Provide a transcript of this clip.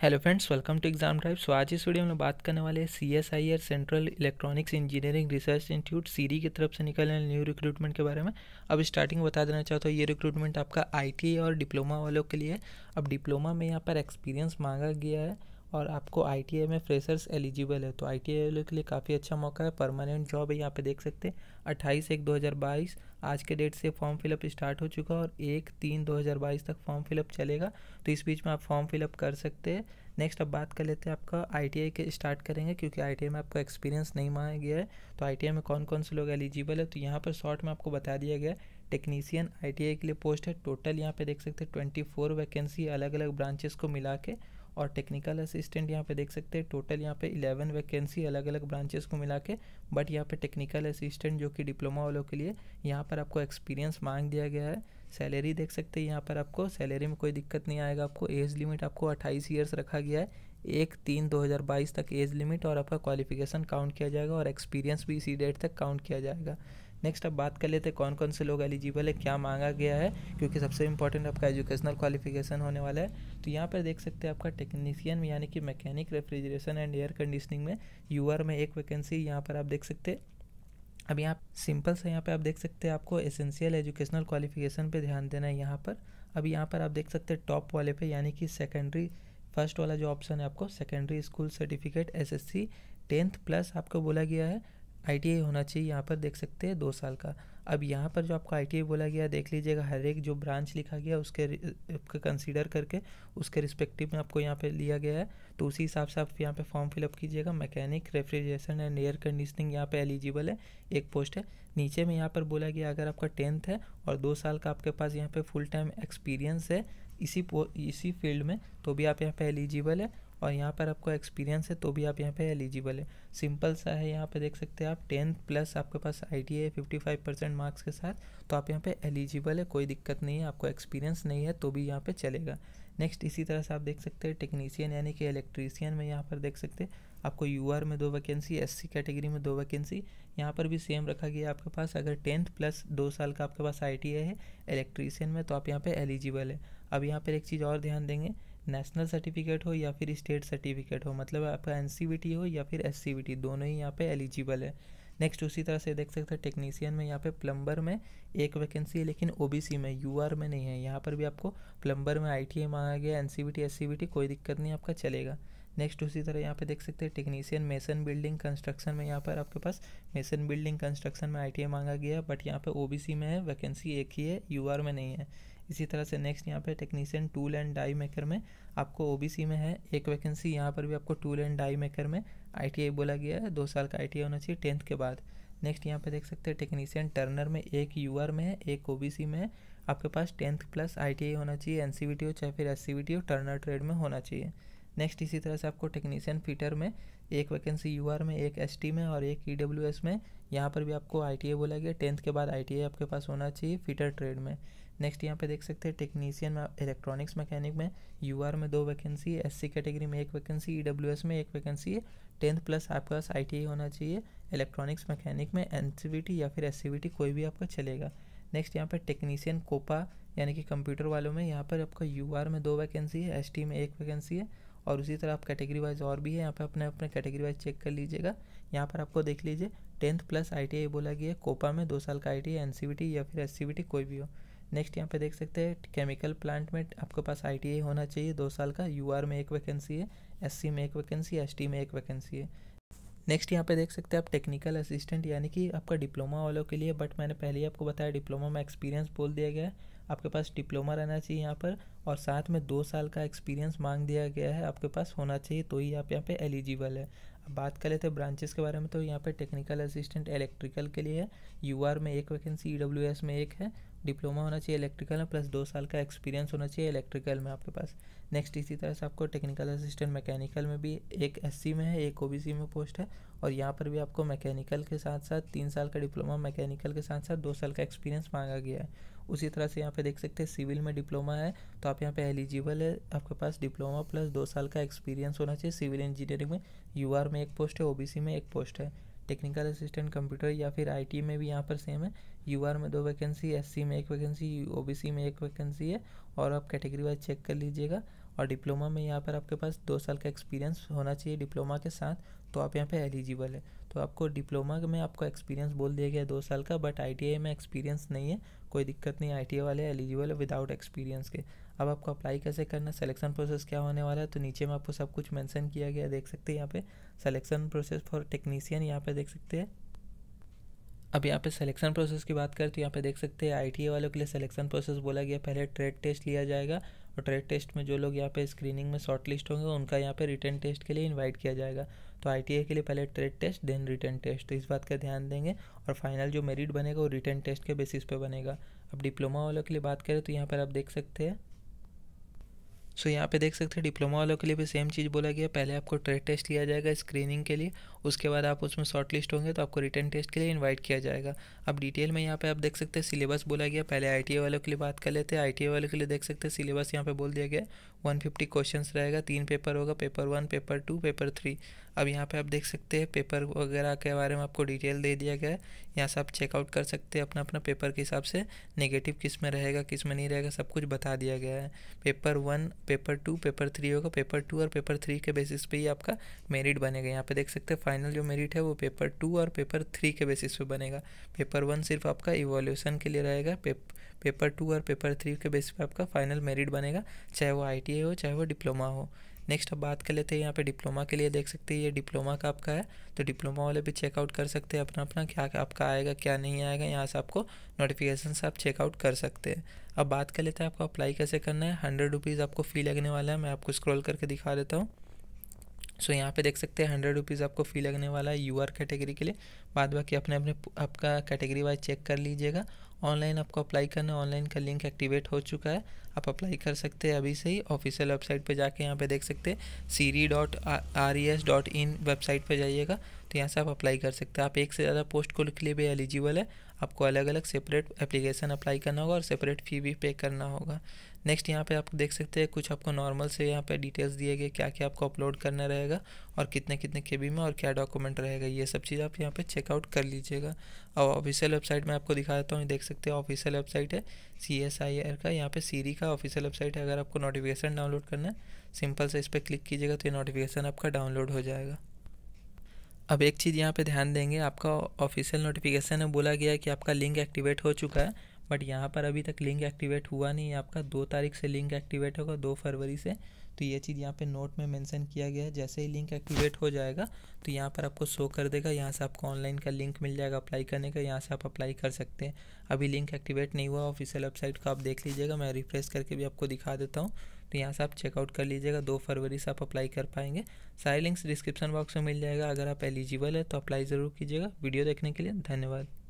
hello friends welcome to exam drive so आज इस video में बात करने वाले हैं C S I R central electronics engineering research institute CEERI की तरफ से निकलने वाले न्यू रिक्रूटमेंट के बारे में अब स्टार्टिंग बता देना चाहता तो हूँ ये रिक्रूटमेंट आपका आई टी और डिप्लोमा वालों के लिए है अब डिप्लोमा में यहाँ पर एक्सपीरियंस मांगा गया है और आपको आई में फ्रेशर्स एलिजिबल है तो आई वालों के लिए काफ़ी अच्छा मौका है परमानेंट जॉब है यहाँ पे देख सकते हैं अट्ठाईस एक 2022 आज के डेट से फॉर्म फिलअप स्टार्ट हो चुका है और एक तीन 2022 तक फॉर्म फिलअप चलेगा तो इस बीच में आप फॉर्म फिलअप कर सकते हैं नेक्स्ट अब बात कर लेते हैं आपका आई के स्टार्ट करेंगे क्योंकि आई में आपका एक्सपीरियंस नहीं माना गया है तो आई में कौन कौन से लोग एलिजिबल है तो यहाँ पर शॉर्ट में आपको बता दिया गया है टेक्नीसियन आई के लिए पोस्ट है टोटल यहाँ पे देख सकते हैं ट्वेंटी फोर वैकेंसी अलग अलग ब्रांचेस को मिला के और टेक्निकल असिस्टेंट यहाँ पे देख सकते हैं टोटल यहाँ पे 11 वैकेंसी अलग अलग ब्रांचेस को मिला के बट यहाँ पे टेक्निकल असिस्टेंट जो कि डिप्लोमा वालों के लिए यहाँ पर आपको एक्सपीरियंस मांग दिया गया है सैलरी देख सकते हैं यहाँ पर आपको सैलरी में कोई दिक्कत नहीं आएगा आपको एज लिमिट आपको अट्ठाईस ईयर्स रखा गया है एक तीन बाईस तक एज लिमिट और आपका क्वालिफिकेशन काउंट किया जाएगा और एक्सपीरियंस भी इसी डेट तक काउंट किया जाएगा नेक्स्ट अब बात कर लेते हैं कौन कौन से लोग एलिजिबल है क्या मांगा गया है क्योंकि सबसे इंपॉर्टेंट आपका एजुकेशनल क्वालिफिकेशन होने वाला है तो यहाँ पर देख सकते हैं आपका टेक्नीसियन यानी कि mechanic refrigeration and air conditioning में यू में एक वैकेंसी यहाँ पर आप देख सकते हैं अब यहाँ सिंपल से यहाँ पे आप देख सकते हैं आपको एसेंशियल एजुकेशनल क्वालिफिकेशन पे ध्यान देना है यहाँ पर अब यहाँ पर आप देख सकते हैं टॉप वाले पे यानी कि सेकेंडरी फर्स्ट वाला जो ऑप्शन है आपको secondary school certificate SSC tenth plus आपको बोला गया है आई होना चाहिए यहाँ पर देख सकते हैं दो साल का अब यहाँ पर जो आपको आई बोला गया देख लीजिएगा हर एक जो ब्रांच लिखा गया उसके कंसीडर करके उसके रिस्पेक्टिव में आपको यहाँ पे लिया गया है तो उसी हिसाब से आप यहाँ पे फॉर्म फिलअप कीजिएगा mechanic refrigeration and air conditioning यहाँ पे एलिजिबल है एक पोस्ट है नीचे में यहाँ पर बोला गया अगर आपका टेंथ है और दो साल का आपके पास यहाँ पर फुल टाइम एक्सपीरियंस है इसी इसी फील्ड में तो भी आप यहाँ पर एलिजिबल है और यहाँ पर आपको एक्सपीरियंस है तो भी आप यहाँ पे एलिजिबल है सिंपल सा है यहाँ पे देख सकते हैं आप टेंथ प्लस आपके पास आई टी है फिफ्टी फाइव परसेंट मार्क्स के साथ तो आप यहाँ पे एलिजिबल है कोई दिक्कत नहीं है आपको एक्सपीरियंस नहीं है तो भी यहाँ पे चलेगा नेक्स्ट इसी तरह से आप देख सकते हैं टेक्नीसियन यानी कि इलेक्ट्रीसियन में यहाँ पर देख सकते हैं आपको यू में दो वैकेंसी एस कैटेगरी में दो वैकेंसी यहाँ पर भी सेम रखा गया आपके पास अगर टेंथ प्लस दो साल का आपके पास आई है इलेक्ट्रीसियन में तो आप यहाँ पर एलिजिबल है अब यहाँ पर एक चीज़ और ध्यान देंगे नेशनल सर्टिफिकेट हो या फिर स्टेट सर्टिफिकेट हो मतलब आपका एन e हो या फिर एस e दोनों ही यहाँ पे एलिजिबल है नेक्स्ट उसी तरह से देख सकते हैं टेक्नीसियन में यहाँ पे प्लम्बर में एक वैकेंसी है लेकिन ओबीसी में यूआर में नहीं है यहाँ पर भी आपको प्लम्बर में आई मांगा गया एन सी e कोई दिक्कत नहीं आपका चलेगा नेक्स्ट उसी तरह यहाँ पे देख सकते हैं टेक्नीसियन मेसन बिल्डिंग कंस्ट्रक्शन में यहाँ पर आपके पास मेसन बिल्डिंग कंस्ट्रक्शन में आई मांगा गया बट यहाँ पर ओ में है वैकेंसी एक ही है यू में नहीं है इसी तरह से नेक्स्ट यहाँ पे technician tool and die maker में आपको ओबीसी में है एक वैकेंसी यहाँ पर भी आपको टूल एंड डाई मेकर में आईटीआई बोला गया है दो साल का आईटीआई होना चाहिए टेंथ के बाद नेक्स्ट यहाँ पे देख सकते हैं टेक्नीशियन टर्नर में एक यू में है एक ओ में है आपके पास टेंथ प्लस आई होना चाहिए एन हो चाहे फिर एस हो टर्नर ट्रेड में होना चाहिए नेक्स्ट इसी तरह से आपको टेक्नीशियन फिटर में एक वैकेंसी यू में एक एस में और एक ई e में यहाँ पर भी आपको आई बोला गया टेंथ के बाद आई आपके पास होना चाहिए फिटर ट्रेड में नेक्स्ट यहाँ पे देख सकते हैं टेक्नीशियन में इलेक्ट्रॉनिक्स मैकेनिक में आर में दो वैकेंसी है सी कैटेगरी में एक वैकेंसी एस e में एक वैकेंसी है टेंथ प्लस आपके पास आई होना चाहिए इलेक्ट्रॉनिक्स मैकेनिक में एन या फिर एस कोई भी आपका चलेगा नेक्स्ट यहाँ पर टेक्नीशियन कोपा यानी कि कंप्यूटर वालों में यहाँ पर आपका यू में दो वैकेंसी है एस में एक वैकेंसी है और उसी तरह आप कैटेगरी वाइज और भी है यहाँ पे अपने अपने कैटेगरी वाइज चेक कर लीजिएगा यहाँ पर आपको देख लीजिए टेंथ प्लस आई बोला गया है कोपा में दो साल का आई टी या फिर एस कोई भी हो नेक्स्ट यहाँ पे देख सकते हैं केमिकल प्लांट में आपके पास आई होना चाहिए दो साल का यू में एक वैकेंसी है एस में एक वैकेंसी है एस में एक वैकेंसी है नेक्स्ट यहाँ पे देख सकते हैं आप टेक्निकल असिस्टेंट यानी कि आपका डिप्लोमा वालों के लिए बट मैंने पहले ही आपको बताया डिप्लोमा में एक्सपीरियंस बोल दिया गया है आपके पास डिप्लोमा रहना चाहिए यहाँ पर और साथ में दो साल का एक्सपीरियंस मांग दिया गया है आपके पास होना चाहिए तो ही आप यहाँ पे एलिजिबल है बात कर लेते हैं ब्रांचेस के बारे में तो यहाँ पे टेक्निकल असिस्टेंट इलेक्ट्रिकल के लिए है यू में एक वैकेंसी ई e में एक है डिप्लोमा होना चाहिए इलेक्ट्रिकल में प्लस दो साल का एक्सपीरियंस होना चाहिए इलेक्ट्रिकल में आपके पास नेक्स्ट इसी तरह से आपको टेक्निकल असिस्टेंट मैकेनिकल में भी एक एस में है एक ओ में पोस्ट है और यहाँ पर भी आपको मैकेनिकल के साथ साथ तीन साल का डिप्लोमा मैकेनिकल के साथ साथ दो साल का एक्सपीरियंस मांगा गया है उसी तरह से यहाँ पे देख सकते हैं सिविल में डिप्लोमा है तो आप यहाँ पे एलिजिबल है आपके पास डिप्लोमा प्लस दो साल का एक्सपीरियंस होना चाहिए सिविल इंजीनियरिंग में यू में एक पोस्ट है ओ में एक पोस्ट है टेक्निकल असिस्टेंट कंप्यूटर या फिर आई में भी यहाँ पर सेम है यू में दो वैकेंसी एस में एक वैकेंसी ओ में एक वैकेंसी है और आप कैटेगरी वाइज चेक कर लीजिएगा और डिप्लोमा में यहाँ पर आपके पास दो साल का एक्सपीरियंस होना चाहिए डिप्लोमा के साथ तो आप यहाँ पे एलिजिबल है तो आपको डिप्लोमा में आपको एक्सपीरियंस बोल दिया गया है दो साल का बट आई में एक्सपीरियंस नहीं है कोई दिक्कत नहीं आई वाले एलिजिबल है विदाउट एक्सपीरियंस के अब आपको अप्लाई कैसे करना सलेक्शन प्रोसेस क्या होने वाला है तो नीचे में आपको सब कुछ मेंशन किया गया देख सकते हैं यहाँ पे सलेक्शन प्रोसेस फॉर टेक्नीसियन यहाँ पे देख सकते हैं अब यहाँ पे सिलेक्शन प्रोसेस की बात करें तो यहाँ पे देख सकते हैं आईटीए वालों के लिए सिलेक्शन प्रोसेस बोला गया पहले ट्रेड टेस्ट लिया जाएगा और ट्रेड टेस्ट में जो लोग यहाँ पे स्क्रीनिंग में शॉर्ट लिस्ट होंगे उनका यहाँ पे रिटर्न टेस्ट के लिए इनवाइट किया जाएगा तो आई के लिए पहले trade test then written test तो इस बात का ध्यान देंगे और फाइनल जो मेरिट बनेगा वो रिटर्न टेस्ट के बेसिस पे बनेगा अब डिप्लोमा वालों के लिए बात करें तो यहाँ पर आप देख सकते हैं सो यहाँ पे देख सकते हैं डिप्लोमा वालों के लिए भी सेम चीज़ बोला गया पहले आपको ट्रेड टेस्ट लिया जाएगा स्क्रीनिंग के लिए उसके बाद आप उसमें शॉर्ट लिस्ट होंगे तो आपको रिटर्न टेस्ट के लिए इनवाइट किया जाएगा अब डिटेल में यहाँ पे आप देख सकते हैं सिलेबस बोला गया पहले आई वालों के लिए बात कर लेते हैं आई वालों के लिए देख सकते हैं सिलेबस यहाँ पे बोल दिया गया वन फिफ्टी क्वेश्चन रहेगा तीन पेपर होगा paper one paper two paper three अब यहाँ पे आप देख सकते हैं पेपर वगैरह के बारे में आपको डिटेल दे दिया गया है यहाँ से आप चेकआउट कर सकते हैं अपना अपना पेपर के हिसाब से नेगेटिव किस में रहेगा किस में नहीं रहेगा सब कुछ बता दिया गया है paper one paper two paper three होगा पेपर टू और पेपर थ्री के बेसिस पे ही आपका मेरिट बनेगा यहाँ पे देख सकते हैं फाइनल जो मेरिट है वो पेपर टू और पेपर थ्री के बेसिस पे बनेगा पेपर वन सिर्फ आपका इवोल्यूशन के लिए रहेगा पेपर पेपर टू और पेपर थ्री के बेस पे आपका फाइनल मेरिट बनेगा चाहे वो आई हो चाहे वो डिप्लोमा हो नेक्स्ट अब बात कर लेते हैं यहाँ पे डिप्लोमा के लिए देख सकते हैं ये डिप्लोमा का आपका है तो डिप्लोमा वाले भी चेकआउट कर सकते हैं अपना अपना क्या आपका आएगा क्या नहीं आएगा यहाँ से आपको नोटिफिकेशन से आप चेकआउट कर सकते हैं अब बात कर लेते हैं आपको अप्लाई कैसे करना है हंड्रेड रुपीज़ आपको फ़ी लगने वाला है मैं आपको स्क्रॉल करके दिखा देता हूँ सो यहाँ पे देख सकते हैं हंड्रेड रुपीज़ आपको फ़ी लगने वाला है यू आर कैटेगरी के लिए बाद बाकी अपने अपने आपका कैटेगरी वाइज चेक कर लीजिएगा ऑनलाइन आपको अप्लाई करना है ऑनलाइन का लिंक एक्टिवेट हो चुका है आप अप्लाई कर सकते हैं अभी से ही ऑफिशियल वेबसाइट पे जाके यहाँ पे देख सकते हैं CEERI dot R E S dot in website पर जाइएगा तो यहाँ से आप अप्लाई कर सकते हैं आप एक से ज़्यादा पोस्ट को के लिए भी एलिजिबल है आपको अलग अलग सेपरेट एप्लीकेशन अप्लाई करना होगा और सेपरेट फ़ी भी पे करना होगा नेक्स्ट यहाँ पे आप देख सकते हैं कुछ आपको नॉर्मल से यहाँ पे डिटेल्स दिए गए क्या क्या आपको अपलोड करना रहेगा और कितने कितने के में और क्या डॉक्यूमेंट रहेगा ये सब चीज़ आप यहाँ पे चेकआउट कर लीजिएगा और ऑफिशियल वेबसाइट में आपको दिखा देता हूँ देख सकते हैं ऑफिशियल वेबसाइट है सी एस आई आर का यहाँ पर सीरी का ऑफिशियल वेबसाइट है अगर आपको नोटिफिकेशन डाउनलोड करना है सिंपल से इस पर क्लिक कीजिएगा तो ये नोटिफिकेशन आपका डाउनलोड हो जाएगा अब एक चीज़ यहाँ पर ध्यान देंगे आपका ऑफिशियल नोटिफिकेशन में बोला गया है कि आपका लिंक एक्टिवेट हो चुका है बट यहाँ पर अभी तक लिंक एक्टिवेट हुआ नहीं है आपका दो तारीख से लिंक एक्टिवेट होगा दो फरवरी से तो ये चीज़ यहाँ पे नोट में मेंशन किया गया है जैसे ही लिंक एक्टिवेट हो जाएगा तो यहाँ पर आपको शो कर देगा यहाँ से आपको ऑनलाइन का लिंक मिल जाएगा अप्लाई करने का यहाँ से आप अप्लाई कर सकते हैं अभी लिंक एक्टिवेट नहीं हुआ ऑफिशियल वेबसाइट का आप देख लीजिएगा मैं रिफ्रेश करके भी आपको दिखा देता हूँ तो यहाँ से आप चेकआउट कर लीजिएगा दो फरवरी से आप अप्लाई कर पाएंगे सारे लिंक्स डिस्क्रिप्शन बॉक्स में मिल जाएगा अगर आप एलिजिबल है तो अप्लाई ज़रूर कीजिएगा वीडियो देखने के लिए धन्यवाद